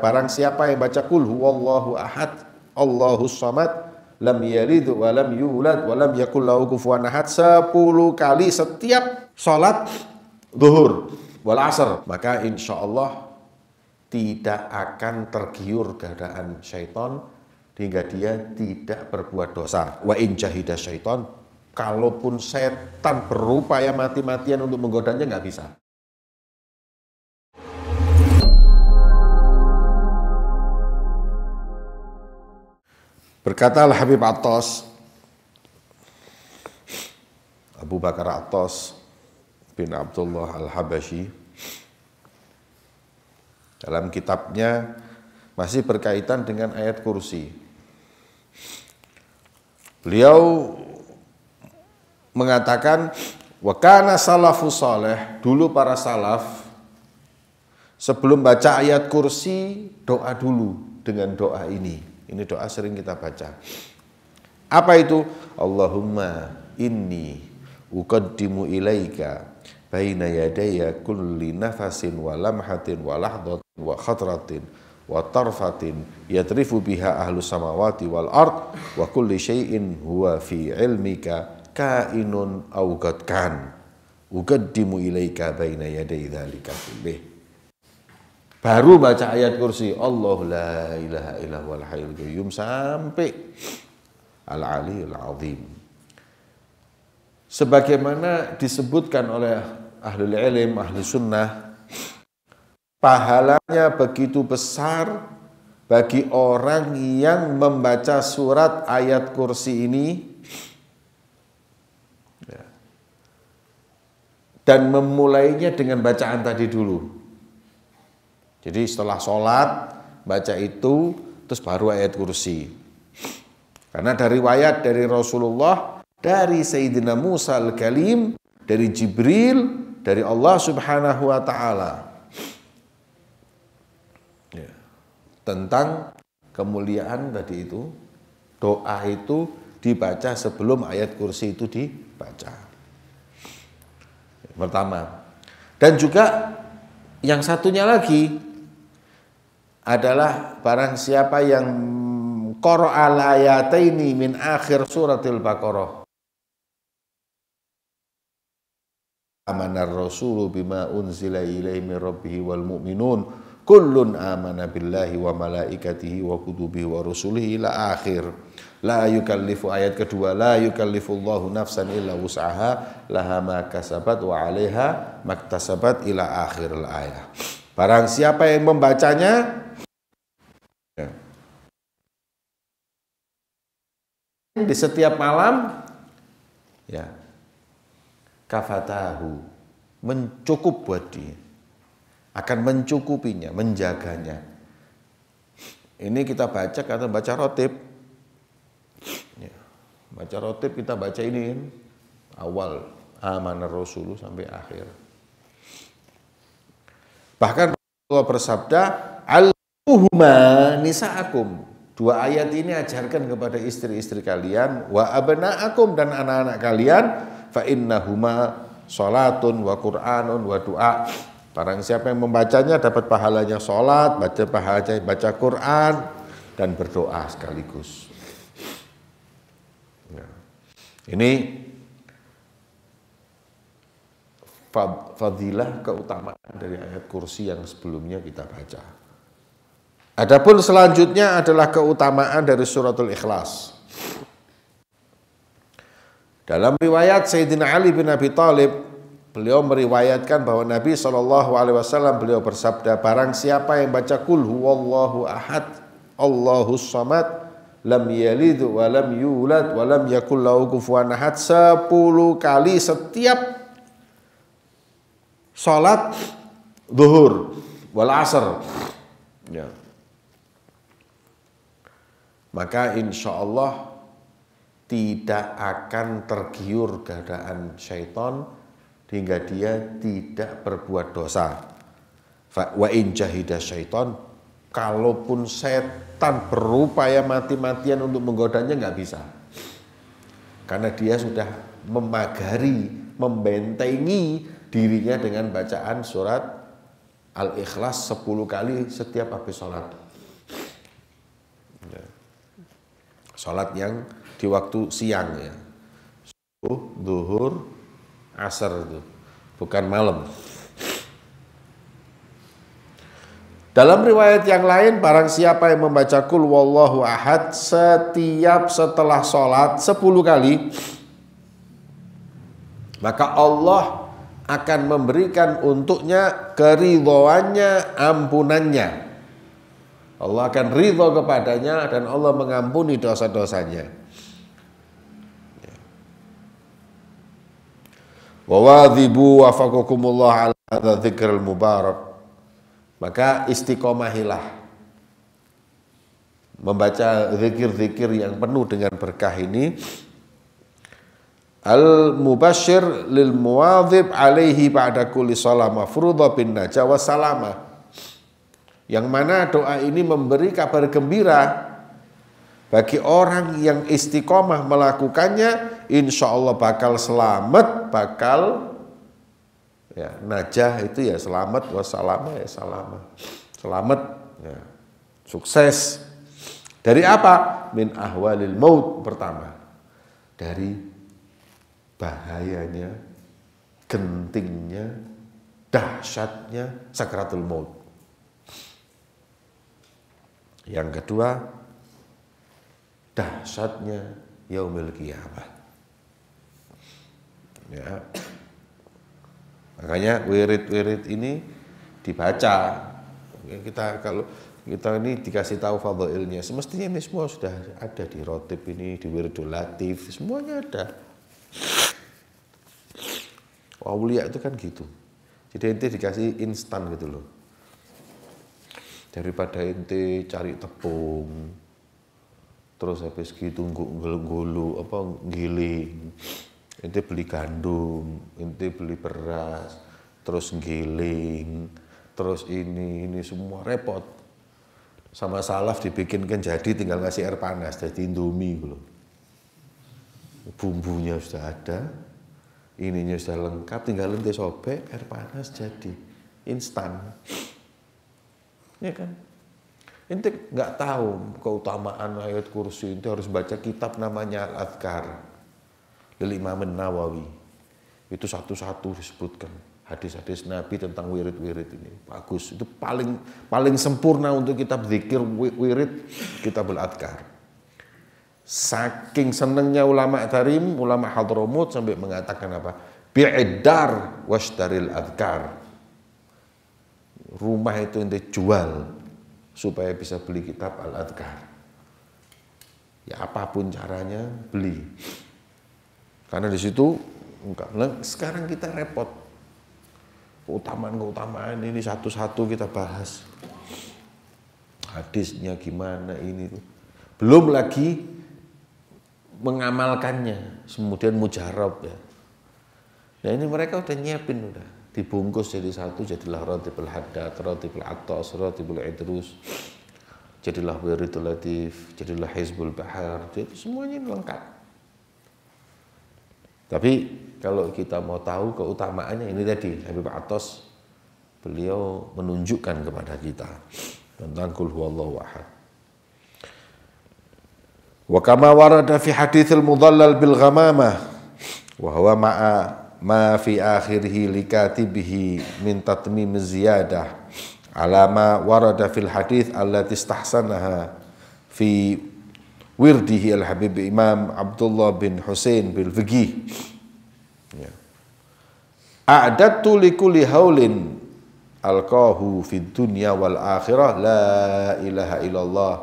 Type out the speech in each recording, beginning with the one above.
Barang siapa yang baca kul huwallahu ahad, Allahu samad, lam yalid wa lam yulad wa lam yakul lahu kufuwan ahad 10 kali setiap salat zuhur wal asar, maka insyaallah tidak akan tergiur keadaan syaitan hingga dia tidak berbuat dosa. Wa in jahida syaitan, kalaupun setan berupaya mati-matian untuk menggodanya nggak bisa. berkatalah habib Atos, Abu Bakar Atos bin Abdullah Al-Habashi, dalam kitabnya masih berkaitan dengan ayat kursi. Beliau mengatakan, Wakana salafus saleh, dulu para salaf, sebelum baca ayat kursi, doa dulu dengan doa ini. Ini doa sering kita baca. Apa itu? Allahumma inni uqaddimu ilaika baina yadaya kulli nafasin wa lamhatin wa lahdatin wa khatratin wa tarfatin yatrifu biha ahlu samawati wal ard wa kulli syai'in huwa fi ilmika kainun awgatkan uqaddimu ilaika baina yaday dhalika kulli Baru baca ayat kursi Allah la ilaha illahul hayyul qayyum sampai al-aliyul azim. Sebagaimana disebutkan oleh ahli ilim, ahli sunnah, pahalanya begitu besar bagi orang yang membaca surat ayat kursi ini ya. dan memulainya dengan bacaan tadi dulu. Jadi setelah sholat baca itu terus baru ayat kursi. Karena dari riwayat dari Rasulullah dari Sayyidina Musa al-Kalim dari Jibril dari Allah Subhanahu wa taala. Ya. Tentang kemuliaan tadi itu doa itu dibaca sebelum ayat kursi itu dibaca. Pertama. Dan juga yang satunya lagi adalah barang siapa yang qara'a alayate ayataini min akhir suratil Baqarah amanar rasulu bima unzila ilaihi min rabbih wal mu'minun kullun amana billahi wa malaikatihi wa kutubihi wa rusulihi ila akhir la yukallifu ayat kedua la yukallifu Allahu nafsan illa wus'aha laha ma kasabat wa 'alaiha maktasabat ila akhir al ayat barang siapa yang membacanya di hmm. setiap malam ya kafatahu mencukup buat dia akan mencukupinya menjaganya ini kita baca kata baca rotib ya. baca rotib kita baca ini kan, awal amanah Rasulullah sampai akhir bahkan Allah bersabda al nisa akum Dua ayat ini ajarkan kepada istri-istri kalian wa abna'akum dan anak-anak kalian fa innahuma salatun wa qur'anun wa du'a. Barang siapa yang membacanya dapat pahalanya salat, baca pahalanya baca Quran dan berdoa sekaligus. Nah, ini fadilah keutamaan dari ayat kursi yang sebelumnya kita baca. Adapun selanjutnya adalah keutamaan dari suratul ikhlas. Dalam riwayat Sayyidina Ali bin Abi Thalib, beliau meriwayatkan bahwa Nabi Shallallahu Alaihi Wasallam beliau bersabda, barang siapa yang baca kul huwallahu ahad, Allahu samad, lam yalid wa lam yulad wa lam yakul lahu kufuwan ahad 10 kali setiap salat zuhur wal asr. Ya maka insya Allah tidak akan tergiur keadaan syaitan hingga dia tidak berbuat dosa. Wa in jahida syaitan, kalaupun setan berupaya mati-matian untuk menggodanya nggak bisa. Karena dia sudah memagari, membentengi dirinya dengan bacaan surat Al-Ikhlas 10 kali setiap habis sholat. Sholat yang di waktu siang ya. Subuh, duhur, asar itu. Bukan malam. Dalam riwayat yang lain, barang siapa yang membaca kul wallahu ahad setiap setelah sholat 10 kali, maka Allah akan memberikan untuknya keridhoannya, ampunannya. Allah akan ridho kepadanya dan Allah mengampuni dosa-dosanya. Ya. Wa wafakukumullah ala dzikril mubarak. Maka istiqomahilah membaca zikir-zikir yang penuh dengan berkah ini al mubashir lil muwadhib alaihi ba'da kulli shalah mafrudha bin najah wa salama yang mana doa ini memberi kabar gembira bagi orang yang istiqomah melakukannya insya Allah bakal selamat bakal ya najah itu ya selamat wassalama ya selamat, selamat ya, sukses dari apa min ahwalil maut pertama dari bahayanya gentingnya dahsyatnya sakratul maut yang kedua, dahsyatnya yaumil kiamat. Ya. Makanya wirid-wirid ini dibaca. Kita kalau kita ini dikasih tahu fadhailnya, semestinya ini semua sudah ada di rotib ini, di wiridul latif, semuanya ada. Aulia itu kan gitu. Jadi inti dikasih instan gitu loh daripada ente cari tepung terus habis gitu gulu apa giling ente beli gandum ente beli beras terus giling terus ini ini semua repot sama salaf dibikinkan jadi tinggal ngasih air panas jadi indomie belum gitu bumbunya sudah ada ininya sudah lengkap tinggal ente sobek air panas jadi instan Ya kan? Ente nggak tahu keutamaan ayat kursi itu harus baca kitab namanya al azkar dari Imam Nawawi. Itu satu-satu disebutkan hadis-hadis Nabi tentang wirid-wirid ini. Bagus, itu paling paling sempurna untuk kitab zikir wirid kitab al azkar Saking senengnya ulama Tarim, ulama hadromut sampai mengatakan apa? Bi'idar wasdaril azkar rumah itu yang jual supaya bisa beli kitab al adkar Ya apapun caranya beli. Karena di situ enggak. Nah, sekarang kita repot. Keutamaan-keutamaan ini satu-satu kita bahas. Hadisnya gimana ini tuh. Belum lagi mengamalkannya, kemudian mujarab ya. Nah ini mereka udah nyiapin udah dibungkus jadi satu jadilah Ratibul Haddad, Ratibul Attas, Ratibul Idrus jadilah Wiridul Latif, jadilah Hizbul Bahar, jadi semuanya lengkap. Tapi kalau kita mau tahu keutamaannya ini tadi Habib Atos beliau menunjukkan kepada kita tentang kul huwallahu ahad. Wa kama warada fi hadithil mudallal bil ghamamah wa huwa ma'a ma fi akhirih likatibihi min tatmim ziyadah ala ma warada fil hadith allati istahsanaha fi wirdihi al habib imam Abdullah bin Hussein bil Fiqih ya. A'dattu likulli haulin alqahu fid dunya wal akhirah la ilaha illallah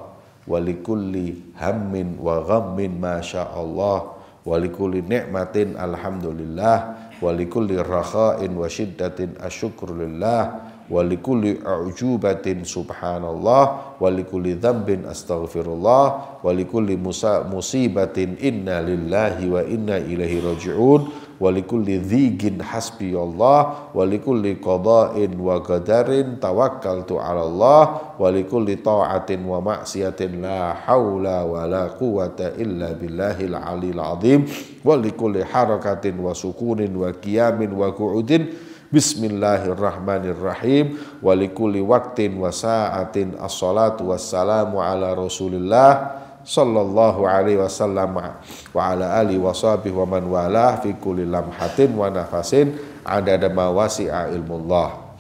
wa likulli hammin wa ghammin ma wa likulli ni'matin alhamdulillah wa likulli rakha'in wa syiddatin asyukru lillah walikuli a'jubatin subhanallah walikuli dzambin astaghfirullah walikuli musibatin inna lillahi wa inna ilahi raji'un walikuli dzigin hasbi Allah walikuli qada'in wa qadarin tawakkaltu 'ala Allah walikuli ta'atin wa maksiatin la haula wa la quwata illa billahil alil azim walikuli harakatin wa sukunin wa qiyamin wa qu'udin Bismillahirrahmanirrahim Walikuli waktin wasaatin wa sa'atin wassalamu ala Rasulillah sallallahu alaihi wasallam wa ala ali wa sahbihi wa man walah fi lamhatin wa nafasin adada ma wasi'a ilmullah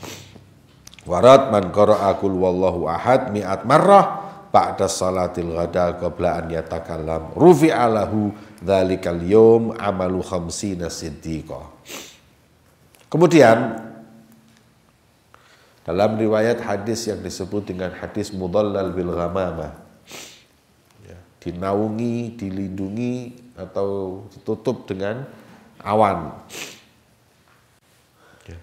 warat man qara'a wallahu ahad mi'at marrah ba'da salatil ghada qabla an yatakallam rufi'alahu dhalikal yom amalu khamsina siddiqah Kemudian dalam riwayat hadis yang disebut dengan hadis mudallal bil ya, dinaungi, dilindungi atau ditutup dengan awan. Ya.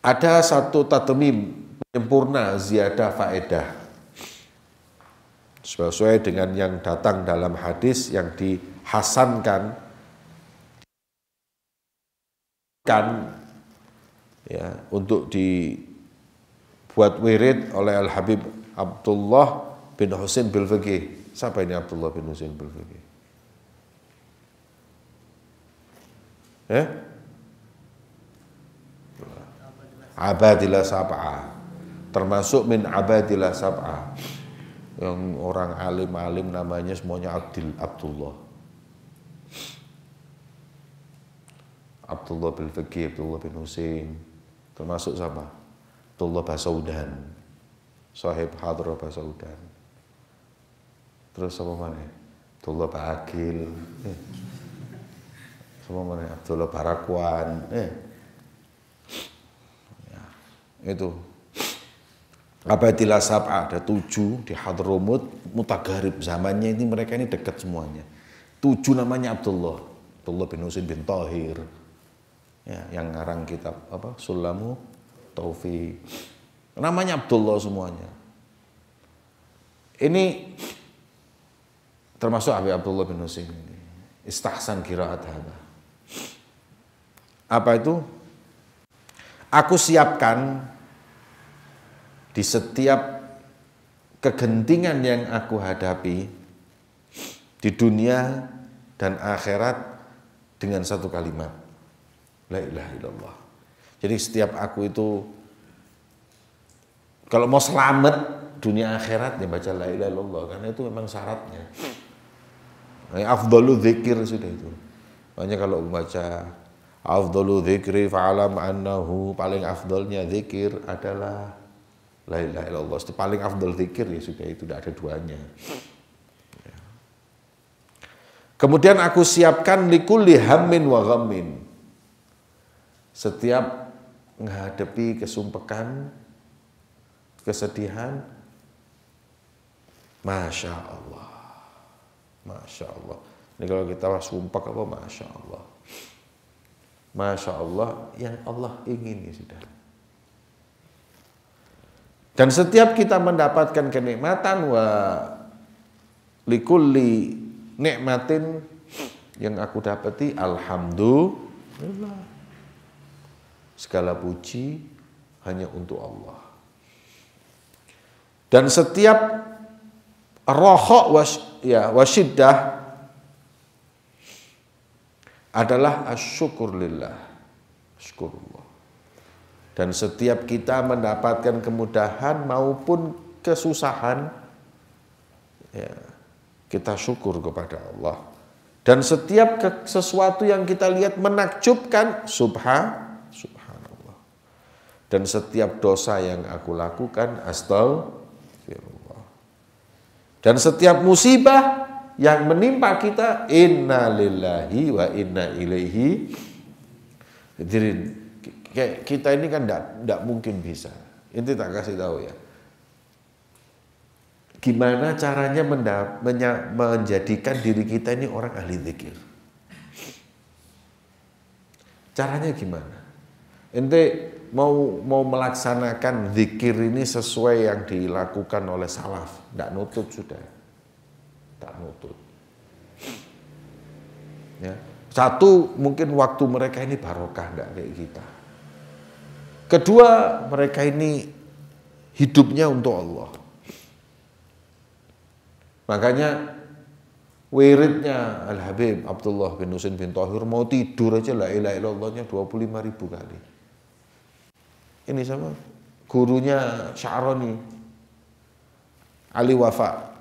Ada satu tatemim sempurna ziyadah faedah sesuai dengan yang datang dalam hadis yang dihasankan kan ya untuk dibuat wirid oleh Al Habib Abdullah bin Husain bin Faqih. Siapa ini Abdullah bin Husain bin Faqih? Eh? Ya? Abadillah Sab'ah termasuk min Abadillah Sab'ah yang orang alim-alim namanya semuanya Abdul Abdullah Abdullah bin Fakih, Abdullah bin Husain, termasuk sama Abdullah Basaudan, sahib Hadro Basaudan. Terus sama mana? Abdullah Bakil, eh. sama mana? Abdullah Barakwan, eh. Ya, itu Abadillah Sab'ah ada tujuh di Hadromut mutagarib zamannya ini mereka ini dekat semuanya tujuh namanya Abdullah Abdullah bin Husin bin Tahir ya, yang ngarang kitab apa Sulamu Taufik namanya Abdullah semuanya ini termasuk Abi Abdullah bin Husin ini istahsan kiraat hada apa itu aku siapkan di setiap kegentingan yang aku hadapi di dunia dan akhirat dengan satu kalimat La ilaha illallah. Jadi setiap aku itu kalau mau selamat dunia akhirat ya baca la ilaha illallah karena itu memang syaratnya. Nah, afdalu dzikir sudah itu. Makanya kalau baca afdalu dzikri fa'alam annahu paling afdalnya dzikir adalah la ilaha illallah. Itu paling afdal dzikir ya sudah itu tidak ada duanya. Ya. Kemudian aku siapkan likulli hammin wa ghammin setiap menghadapi kesumpekan, kesedihan, Masya Allah. Masya Allah. Ini kalau kita sumpah apa? Masya Allah. Masya Allah yang Allah ingini sudah. Dan setiap kita mendapatkan kenikmatan wa likulli nikmatin yang aku dapati alhamdulillah. Segala puji hanya untuk Allah. Dan setiap rohok was, ya, wasidah adalah asyukur lillah. Allah Dan setiap kita mendapatkan kemudahan maupun kesusahan, ya, kita syukur kepada Allah. Dan setiap sesuatu yang kita lihat menakjubkan, subhan dan setiap dosa yang aku lakukan astagfirullah. Dan setiap musibah yang menimpa kita inna lillahi wa inna ilaihi Jadi kita ini kan tidak mungkin bisa. Ini tak kasih tahu ya. Gimana caranya menjadikan diri kita ini orang ahli zikir? Caranya gimana? Ente mau mau melaksanakan zikir ini sesuai yang dilakukan oleh salaf, tidak nutut sudah, tak nutut. Ya. Satu mungkin waktu mereka ini barokah tidak kayak kita. Kedua mereka ini hidupnya untuk Allah. Makanya wiridnya Al Habib Abdullah bin Husin bin Tohir mau tidur aja lah la ilaha illallahnya 25 ribu kali ini sama gurunya Sya'roni Ali Wafa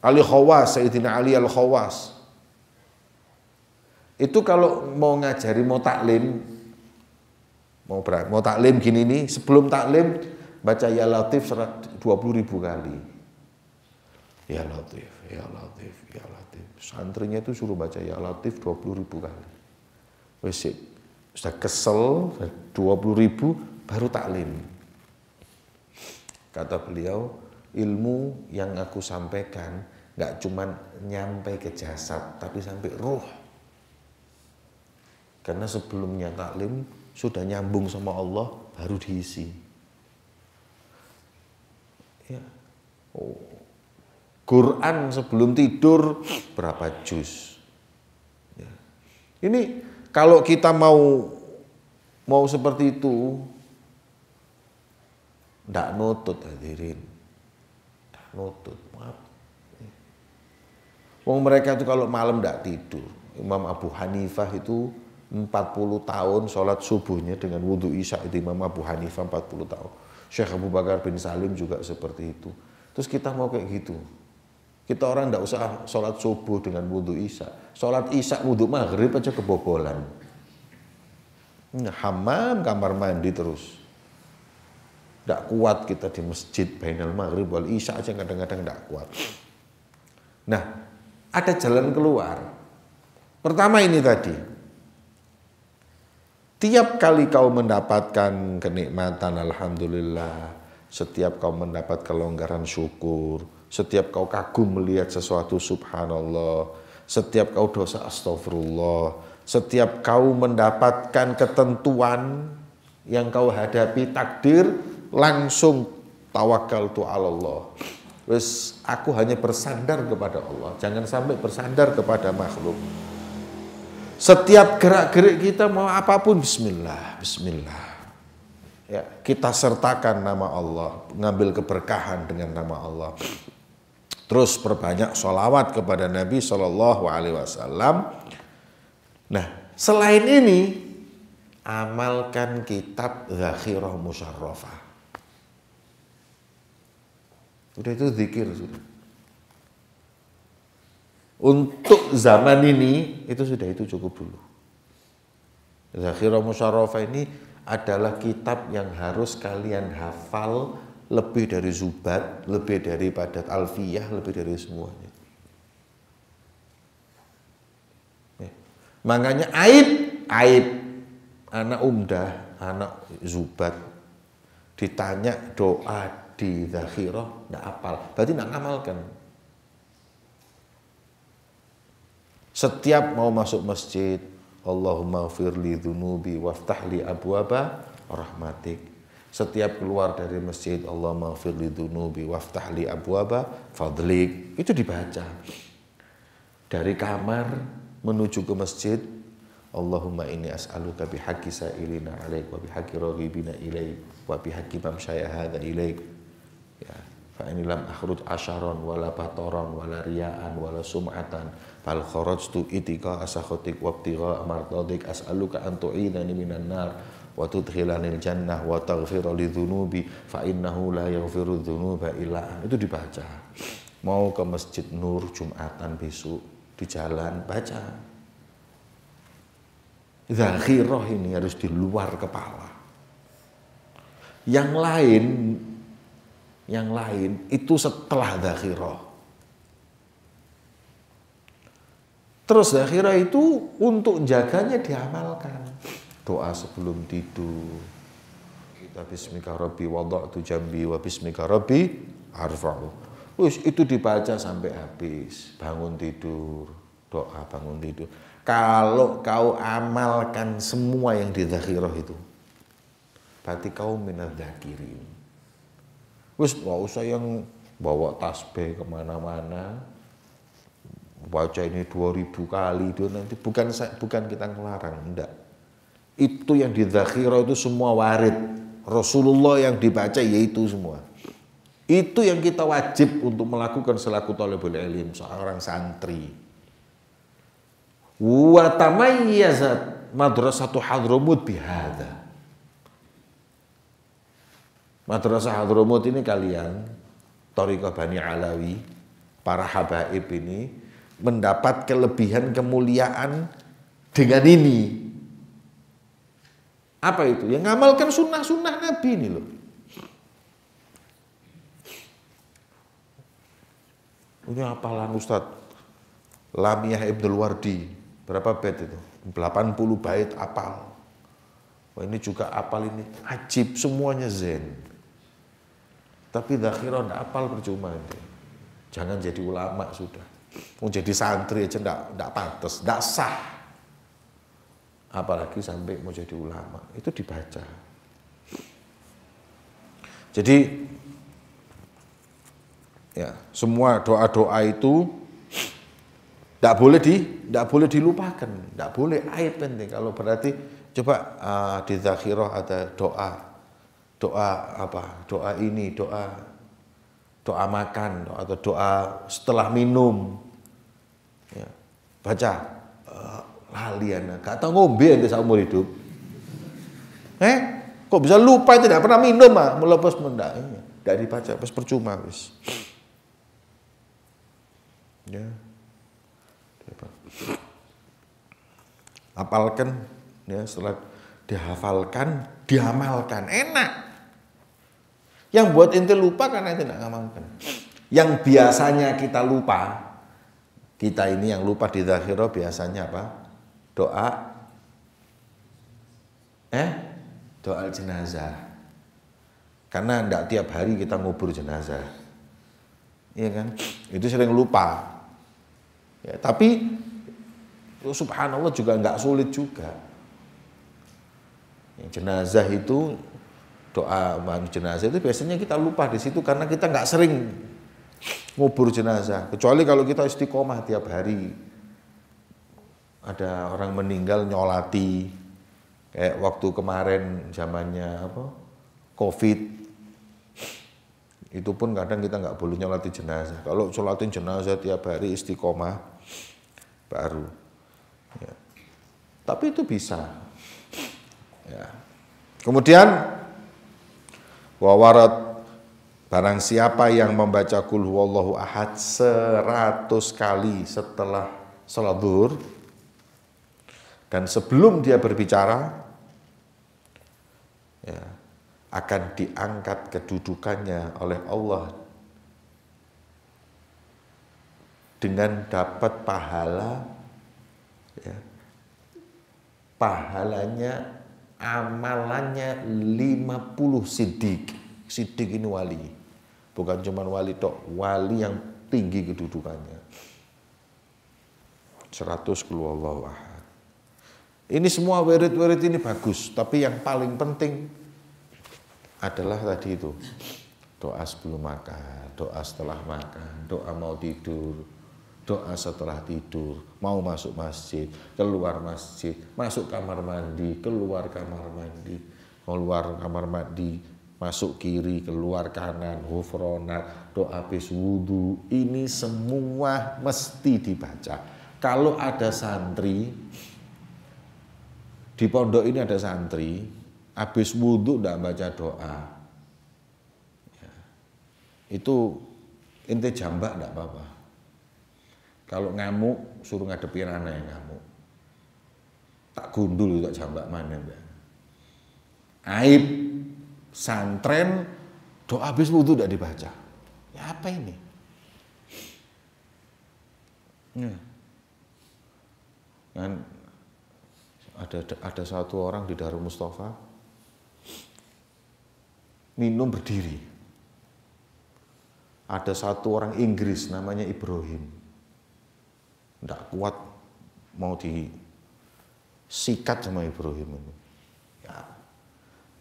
Ali Khawas Sayyidina Ali Al Khawas itu kalau mau ngajari mau taklim mau berat mau taklim gini nih sebelum taklim baca ya latif 20 ribu kali ya latif ya latif ya latif santrinya itu suruh baca ya latif 20 ribu kali wesik sudah kesel 20 ribu baru taklim kata beliau ilmu yang aku sampaikan nggak cuman nyampe ke jasad tapi sampai ruh karena sebelumnya taklim sudah nyambung sama Allah baru diisi ya oh Quran sebelum tidur berapa juz. Ya. Ini kalau kita mau mau seperti itu, ndak nutut hadirin. ndak nutut. Maaf. Wong mereka itu kalau malam ndak tidur. Imam Abu Hanifah itu 40 tahun sholat subuhnya dengan wudhu isya itu Imam Abu Hanifah 40 tahun. Syekh Abu Bakar bin Salim juga seperti itu. Terus kita mau kayak gitu. Kita orang ndak usah sholat subuh dengan wudhu isya sholat isya wudhu maghrib aja kebobolan. Hamam kamar mandi terus. Tidak kuat kita di masjid bainal maghrib wal isya aja kadang-kadang tidak kuat. Nah, ada jalan keluar. Pertama ini tadi, tiap kali kau mendapatkan kenikmatan Alhamdulillah, setiap kau mendapat kelonggaran syukur, setiap kau kagum melihat sesuatu Subhanallah, setiap kau dosa astagfirullah. Setiap kau mendapatkan ketentuan yang kau hadapi takdir langsung tawakal tu Allah. Terus aku hanya bersandar kepada Allah. Jangan sampai bersandar kepada makhluk. Setiap gerak-gerik kita mau apapun bismillah, bismillah. Ya, kita sertakan nama Allah, ngambil keberkahan dengan nama Allah terus perbanyak sholawat kepada Nabi Shallallahu Alaihi Wasallam. Nah, selain ini amalkan kitab Zakhirah Musharrafah. Sudah itu zikir sudah. Untuk zaman ini itu sudah itu cukup dulu. Zakhirah Musharrafah ini adalah kitab yang harus kalian hafal lebih dari zubat, lebih dari padat alfiyah, lebih dari semuanya. Ya. Makanya aib, aib anak umdah, anak zubat ditanya doa di zakhirah ndak apal, berarti ndak ngamalkan. Setiap mau masuk masjid, Allahumma firli dhunubi waftahli abwaba rahmatik setiap keluar dari masjid Allah maafir li dunubi waftah li abwaba fadlik itu dibaca dari kamar menuju ke masjid Allahumma ini as'aluka bihaqi sa'ilina alaik wa bihaqi raghibina ilaik wa bihaqi mamsyaya hadha ilaik ya fa ini lam akhruj asharon wala batoron wala ria'an wala sum'atan fal kharajtu itika asakhotik wabtiqa amartadik asalu as'aluka antu'inani minan nar wa tudkhilanil jannah wa taghfira lidzunubi fa innahu la yaghfiru dzunuba illa itu dibaca mau ke masjid Nur Jumatan besok di jalan baca zakhirah ini harus di luar kepala yang lain yang lain itu setelah zakhirah Terus zakhirah itu untuk jaganya diamalkan doa sebelum tidur. Kita bismika rabbi wada'tu jambi wa bismika rabbi arfa'u. Wis itu dibaca sampai habis, bangun tidur, doa bangun tidur. Kalau kau amalkan semua yang di zakirah itu, berarti kau minat zakirin. Wis gak usah yang bawa tasbih kemana-mana, baca ini 2000 kali itu nanti bukan bukan kita ngelarang, enggak itu yang di zakhirah itu semua warid. Rasulullah yang dibaca yaitu semua. Itu yang kita wajib untuk melakukan selaku talibul ilim seorang santri. Wa tamayyazat madrasatu Hadramut bihadza. Madrasah Hadramut ini kalian Tariqah Bani Alawi para habaib ini mendapat kelebihan kemuliaan dengan ini apa itu? Yang ngamalkan sunnah-sunnah Nabi ini loh. Ini apalan Ustaz? Lamiah Ibn Wardi. Berapa bait itu? 80 bait apal. Wah ini juga apal ini. Ajib semuanya zen. Tapi dakhirah apal percuma ini. Jangan jadi ulama sudah. Mau jadi santri aja ndak ndak pantas, ndak sah apalagi sampai mau jadi ulama itu dibaca jadi ya semua doa-doa itu tidak boleh di tidak boleh dilupakan tidak boleh air penting kalau berarti coba uh, di zakhirah ada doa doa apa doa ini doa doa makan atau doa setelah minum ya, baca Lali anak, gak tau ngombe ente seumur hidup. Eh, kok bisa lupa itu tidak pernah minum ah, melepas mendak. Eh, tidak dibaca, pas percuma wis. Ya. Apalkan ya setelah dihafalkan, diamalkan, enak. Yang buat ente lupa karena tidak ngamalkan. Yang biasanya kita lupa, kita ini yang lupa di akhirat biasanya apa? doa eh doa jenazah karena tidak tiap hari kita ngubur jenazah iya kan itu sering lupa ya, tapi subhanallah juga nggak sulit juga ya, jenazah itu doa jenazah itu biasanya kita lupa di situ karena kita nggak sering ngubur jenazah kecuali kalau kita istiqomah tiap hari ada orang meninggal nyolati kayak waktu kemarin zamannya apa covid itu pun kadang kita nggak boleh nyolati jenazah kalau sholatin jenazah tiap hari istiqomah baru ya. tapi itu bisa ya. kemudian wawarat Barang siapa yang membaca kul huwallahu ahad seratus kali setelah sholat duhur dan sebelum dia berbicara, ya, akan diangkat kedudukannya oleh Allah dengan dapat pahala ya, pahalanya amalannya 50 sidik sidik ini wali bukan cuma wali tok wali yang tinggi kedudukannya 100 keluar Allah ini semua wirid-wirid ini bagus, tapi yang paling penting adalah tadi itu. Doa sebelum makan, doa setelah makan, doa mau tidur, doa setelah tidur, mau masuk masjid, keluar masjid, masuk kamar mandi, keluar kamar mandi, keluar kamar mandi, masuk kiri, keluar kanan, hufronat, doa habis wudhu, ini semua mesti dibaca. Kalau ada santri di pondok ini ada santri habis wudhu tidak baca doa ya. itu inti jambak tidak apa-apa kalau ngamuk suruh ngadepin anak yang ngamuk tak gundul tak jambak mana mbak aib santren doa habis wudhu tidak dibaca ya apa ini ya. kan ada ada satu orang di Darul Mustafa minum berdiri. Ada satu orang Inggris namanya Ibrahim. Tidak kuat mau disikat sama Ibrahim ini. Ya.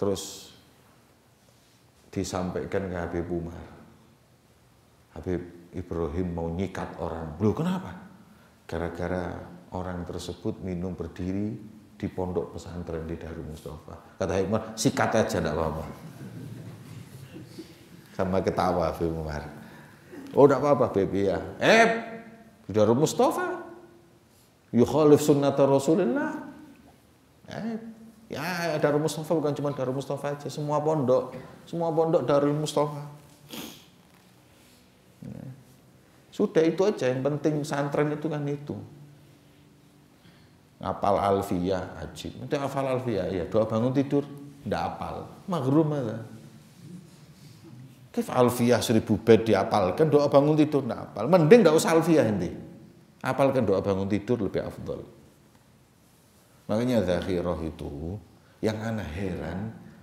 Terus disampaikan ke Habib Umar. Habib Ibrahim mau nyikat orang. Belum kenapa? Gara-gara orang tersebut minum berdiri di pondok pesantren di Darul Mustafa. Kata Hikmah, sikat aja enggak apa-apa. Sama ketawa Habib Umar. Oh enggak apa-apa baby ya. Eh, di Darul Mustafa. Yukhalif sunnata Rasulullah. Eh, ya Darul Mustafa bukan cuma Darul Mustafa aja, semua pondok, semua pondok Darul Mustafa. Ya. Sudah itu aja yang penting pesantren itu kan itu ngapal Alfia, ajib itu hafal Alfia, ya doa bangun tidur ndak apal maghrum ada kif Alfia seribu bed diapalkan doa bangun tidur ndak apal mending ndak usah Alfia nanti apalkan doa bangun tidur lebih afdol makanya Zahiroh itu yang anak heran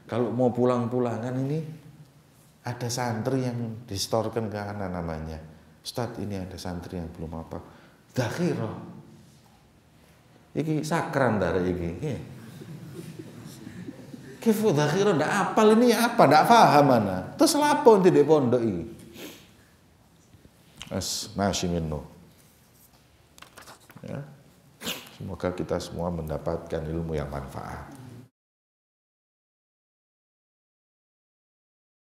kalau mau pulang-pulangan ini ada santri yang distorkan ke anak namanya Ustadz ini ada santri yang belum apa Zahiroh. Iki sakran dari iki. Kifu dakhiro ndak apal ini apa, ndak paham mana. Terus lapo nanti di pondok iki? As nasi minno. Ya. Semoga kita semua mendapatkan ilmu yang manfaat.